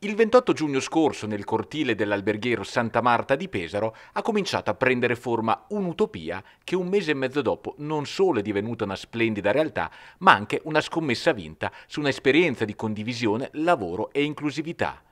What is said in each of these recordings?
Il 28 giugno scorso nel cortile dell'alberghiero Santa Marta di Pesaro ha cominciato a prendere forma un'utopia che un mese e mezzo dopo non solo è divenuta una splendida realtà, ma anche una scommessa vinta su un'esperienza di condivisione, lavoro e inclusività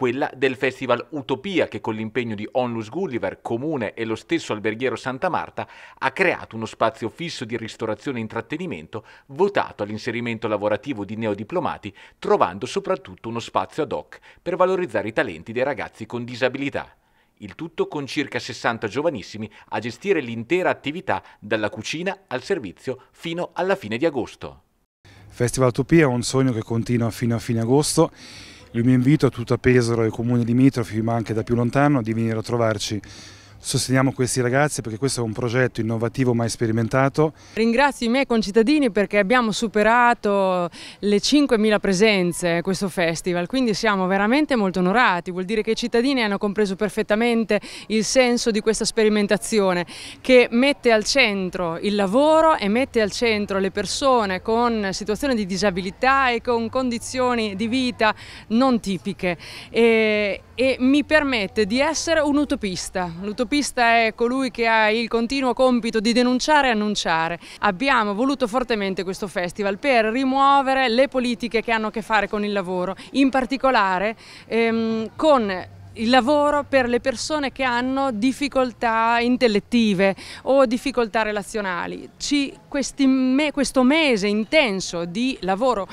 quella del Festival Utopia che con l'impegno di Onlus Gulliver, Comune e lo stesso alberghiero Santa Marta ha creato uno spazio fisso di ristorazione e intrattenimento votato all'inserimento lavorativo di neodiplomati, trovando soprattutto uno spazio ad hoc per valorizzare i talenti dei ragazzi con disabilità. Il tutto con circa 60 giovanissimi a gestire l'intera attività dalla cucina al servizio fino alla fine di agosto. Festival Utopia è un sogno che continua fino a fine agosto il mio invito a tutta Pesaro e comuni limitrofi, ma anche da più lontano, di venire a trovarci Sosteniamo questi ragazzi perché questo è un progetto innovativo mai sperimentato. Ringrazio i miei concittadini perché abbiamo superato le 5.000 presenze questo festival, quindi siamo veramente molto onorati, vuol dire che i cittadini hanno compreso perfettamente il senso di questa sperimentazione che mette al centro il lavoro e mette al centro le persone con situazioni di disabilità e con condizioni di vita non tipiche e, e mi permette di essere un utopista copista è colui che ha il continuo compito di denunciare e annunciare. Abbiamo voluto fortemente questo festival per rimuovere le politiche che hanno a che fare con il lavoro, in particolare ehm, con il lavoro per le persone che hanno difficoltà intellettive o difficoltà relazionali. Ci, questi, me, questo mese intenso di lavoro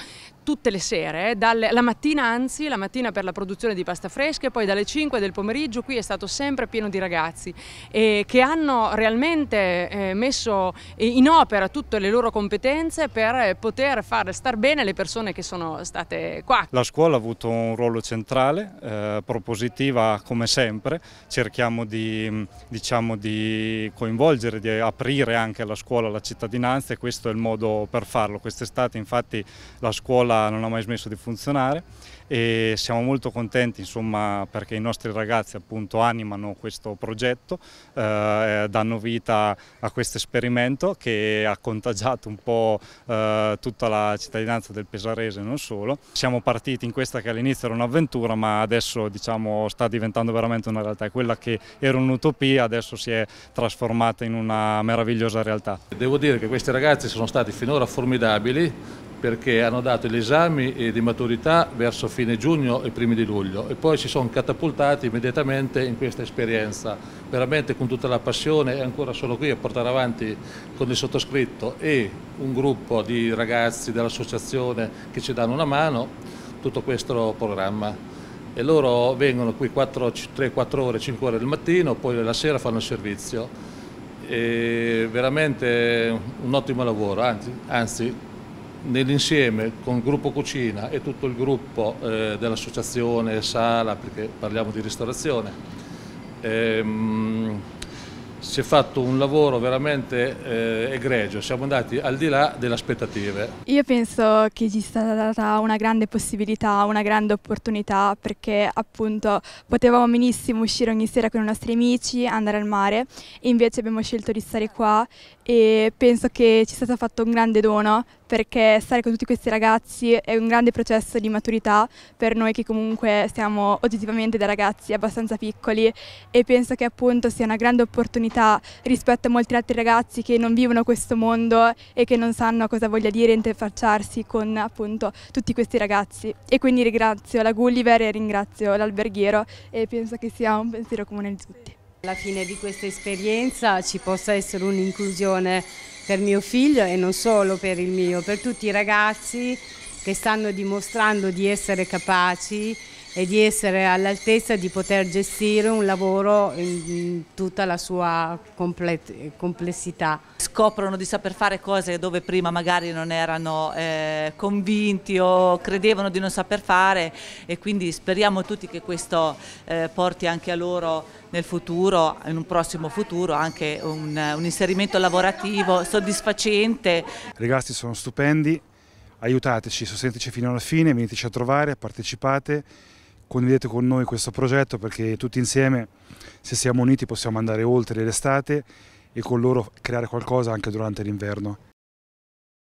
tutte le sere, eh. dalle, la mattina anzi, la mattina per la produzione di pasta fresca e poi dalle 5 del pomeriggio qui è stato sempre pieno di ragazzi eh, che hanno realmente eh, messo in opera tutte le loro competenze per eh, poter far star bene le persone che sono state qua. La scuola ha avuto un ruolo centrale, eh, propositiva come sempre, cerchiamo di, diciamo, di coinvolgere, di aprire anche la scuola la cittadinanza e questo è il modo per farlo. Quest'estate infatti la scuola non ha mai smesso di funzionare e siamo molto contenti insomma, perché i nostri ragazzi appunto, animano questo progetto, eh, danno vita a questo esperimento che ha contagiato un po' eh, tutta la cittadinanza del Pesarese e non solo. Siamo partiti in questa che all'inizio era un'avventura ma adesso diciamo, sta diventando veramente una realtà, quella che era un'utopia adesso si è trasformata in una meravigliosa realtà. Devo dire che questi ragazzi sono stati finora formidabili, perché hanno dato gli esami eh, di maturità verso fine giugno e primi di luglio e poi si sono catapultati immediatamente in questa esperienza, veramente con tutta la passione e ancora sono qui a portare avanti con il sottoscritto e un gruppo di ragazzi dell'associazione che ci danno una mano tutto questo programma. E loro vengono qui 3-4 ore, 5 ore del mattino, poi la sera fanno il servizio. E veramente un ottimo lavoro, anzi, anzi nell'insieme con il Gruppo Cucina e tutto il gruppo eh, dell'associazione Sala, perché parliamo di ristorazione, ehm, si è fatto un lavoro veramente eh, egregio, siamo andati al di là delle aspettative. Io penso che ci sia stata una grande possibilità, una grande opportunità perché appunto potevamo benissimo uscire ogni sera con i nostri amici, andare al mare invece abbiamo scelto di stare qua e penso che ci sia stato fatto un grande dono perché stare con tutti questi ragazzi è un grande processo di maturità per noi che comunque siamo oggettivamente dei ragazzi abbastanza piccoli e penso che appunto sia una grande opportunità rispetto a molti altri ragazzi che non vivono questo mondo e che non sanno cosa voglia dire interfacciarsi con appunto tutti questi ragazzi e quindi ringrazio la Gulliver e ringrazio l'alberghiero e penso che sia un pensiero comune di tutti alla fine di questa esperienza ci possa essere un'inclusione per mio figlio e non solo per il mio, per tutti i ragazzi che stanno dimostrando di essere capaci e di essere all'altezza di poter gestire un lavoro in tutta la sua complessità. Scoprono di saper fare cose dove prima magari non erano eh, convinti o credevano di non saper fare e quindi speriamo tutti che questo eh, porti anche a loro nel futuro, in un prossimo futuro, anche un, un inserimento lavorativo soddisfacente. I ragazzi sono stupendi aiutateci, sosteneteci fino alla fine, veniteci a trovare, partecipate, condividete con noi questo progetto perché tutti insieme, se siamo uniti, possiamo andare oltre l'estate e con loro creare qualcosa anche durante l'inverno.